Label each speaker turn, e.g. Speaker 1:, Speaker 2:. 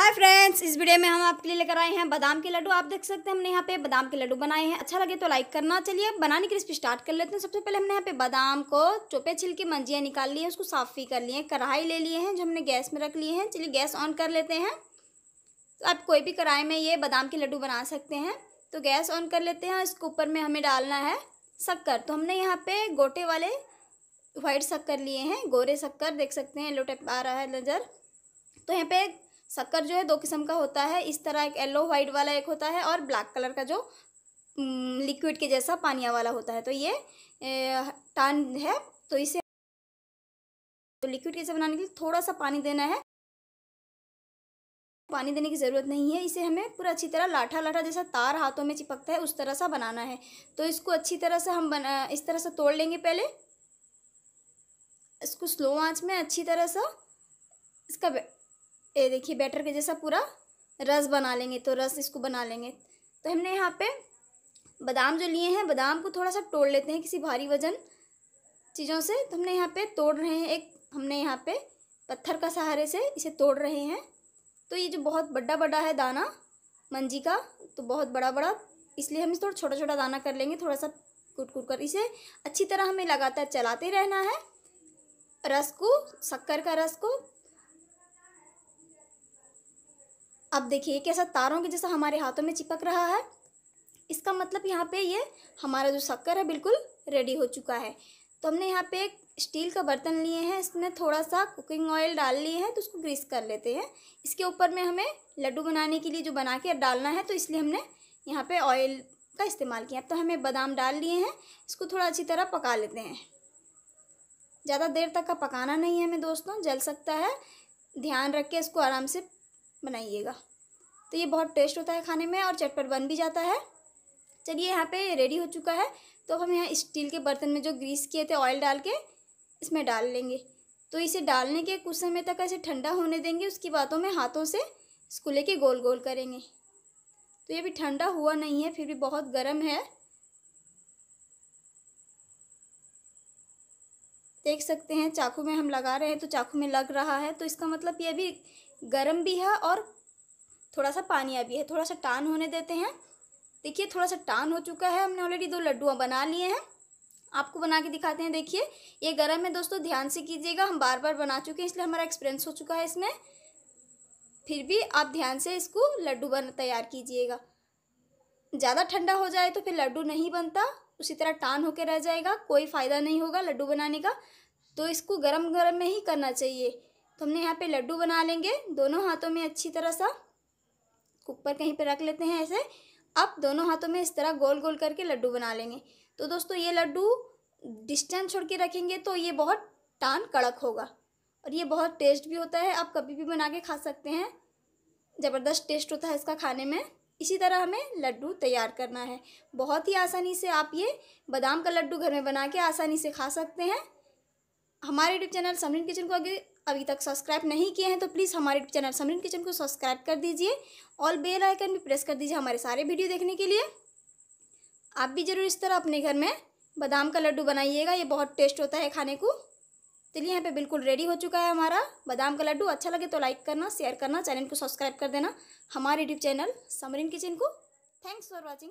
Speaker 1: hi friends इस video में हम आपके लिए लेकर आए हैं बादाम के लड्डू आप देख सकते हैं हमने यहाँ पे बादाम के लड्डू बनाए हैं अच्छा लगे तो लाइक करना चलिए बनाने की रेसिपी स्टार्ट कर लेते हैं सबसे पहले हमने यहाँ पे बादाम को चोपे छिल के मंजियाँ निकाल ली है उसको साफ़ी कर लिए कढ़ाई ले लिए हैं जो हमने गैस में रख लिए हैं चलिए गैस ऑन कर लेते हैं तो आप कोई भी कढ़ाई में ये बादाम के लड्डू बना सकते हैं तो गैस ऑन कर लेते हैं इसके ऊपर में हमें डालना है शक्कर तो हमने यहाँ पर गोटे वाले व्हाइट शक्कर लिए हैं गोरे शक्कर देख सकते हैं येलो टाइप आ रहा है नज़र तो यहाँ पे शक्कर जो है दो किस्म का होता है इस तरह एक येलो वाइट वाला एक होता है और ब्लैक कलर का जो लिक्विड हम्म, के जैसा पानिया वाला होता है तो ये टान है तो इसे तो लिक्विड कैसे बनाने के लिए थोड़ा सा पानी देना है पानी देने की ज़रूरत नहीं है इसे हमें पूरा अच्छी तरह लाठा लाठा जैसा तार हाथों में चिपकता है उस तरह सा बनाना है तो इसको अच्छी तरह से हम बना इस तरह से तोड़ लेंगे पहले इसको स्लो आंच में अच्छी तरह से इसका ये देखिए बैटर के जैसा पूरा रस बना लेंगे तो रस इसको बना लेंगे तो हमने यहाँ पे बादाम जो लिए हैं बादाम को थोड़ा सा तोड़ लेते हैं किसी भारी वजन चीज़ों से तो हमने यहाँ पे तोड़ रहे हैं एक हमने यहाँ पे पत्थर का सहारे से इसे तोड़ रहे हैं तो ये जो बहुत बड़ा बड़ा है दाना मंजी का तो बहुत बड़ा बड़ा इसलिए हम इसे थोड़ा छोटा छोटा दाना कर लेंगे थोड़ा सा कुट कुट कर इसे अच्छी तरह हमें लगातार चलाते रहना है रस को शक्कर का रस को अब देखिए कैसा तारों के जैसा हमारे हाथों में चिपक रहा है इसका मतलब यहाँ पे ये हमारा जो शक्कर है बिल्कुल रेडी हो चुका है तो हमने यहाँ पे एक स्टील का बर्तन लिए हैं इसमें थोड़ा सा कुकिंग ऑयल डाल लिए हैं तो उसको ग्रीस कर लेते हैं इसके ऊपर में हमें लड्डू बनाने के लिए जो बना के डालना है तो इसलिए हमने यहाँ पर ऑयल का इस्तेमाल किया तो हमें बादाम डाल लिए हैं इसको थोड़ा अच्छी तरह पका लेते हैं ज़्यादा देर तक का पकाना नहीं है हमें दोस्तों जल सकता है ध्यान रख के इसको आराम से बनाइएगा तो ये बहुत टेस्ट होता है खाने में और चटपट बन भी जाता है चलिए यहाँ पे रेडी हो चुका है तो हम यहाँ स्टील के बर्तन में जो ग्रीस किए थे ऑयल डाल के इसमें डाल लेंगे तो इसे डालने के कुछ समय तक ऐसे ठंडा होने देंगे उसकी बातों में हाथों से इसको लेके गोल गोल करेंगे तो ये भी ठंडा हुआ नहीं है फिर भी बहुत गर्म है देख सकते हैं चाकू में हम लगा रहे हैं तो चाकू में लग रहा है तो इसका मतलब ये भी गर्म भी है और थोड़ा सा पानिया भी है थोड़ा सा टान होने देते हैं देखिए थोड़ा सा टान हो चुका है हमने ऑलरेडी दो लड्डुआ बना लिए हैं आपको बना के दिखाते हैं देखिए ये गर्म है दोस्तों ध्यान से कीजिएगा हम बार बार बना चुके हैं इसलिए हमारा एक्सपीरियंस हो चुका है इसमें फिर भी आप ध्यान से इसको लड्डू बन तैयार कीजिएगा ज़्यादा ठंडा हो जाए तो फिर लड्डू नहीं बनता उसी तरह टान होकर रह जाएगा कोई फ़ायदा नहीं होगा लड्डू बनाने का तो इसको गरम गरम में ही करना चाहिए तो हमने यहाँ पे लड्डू बना लेंगे दोनों हाथों में अच्छी तरह सा कुकर कहीं पे रख लेते हैं ऐसे अब दोनों हाथों में इस तरह गोल गोल करके लड्डू बना लेंगे तो दोस्तों ये लड्डू डिस्टेंस छोड़ के रखेंगे तो ये बहुत टान कड़क होगा और ये बहुत टेस्ट भी होता है आप कभी भी बना के खा सकते हैं ज़बरदस्त टेस्ट होता है इसका खाने में इसी तरह हमें लड्डू तैयार करना है बहुत ही आसानी से आप ये बादाम का लड्डू घर में बना के आसानी से खा सकते हैं हमारे यूट्यूब चैनल समरिन किचन को अगर अभी तक सब्सक्राइब नहीं किए हैं तो प्लीज़ हमारे यूट्यूब चैनल समरिन किचन को सब्सक्राइब कर दीजिए और बेल आइकन भी प्रेस कर दीजिए हमारे सारे वीडियो देखने के लिए आप भी ज़रूर इस तरह अपने घर में बादाम का लड्डू बनाइएगा ये बहुत टेस्ट होता है खाने को चलिए यहाँ पे बिल्कुल रेडी हो चुका है हमारा बादाम का लड्डू अच्छा लगे तो लाइक करना शेयर करना चैनल को सब्सक्राइब कर देना हमारे यूट्यूब चैनल समरीन किचन को थैंक्स फॉर वॉचिंग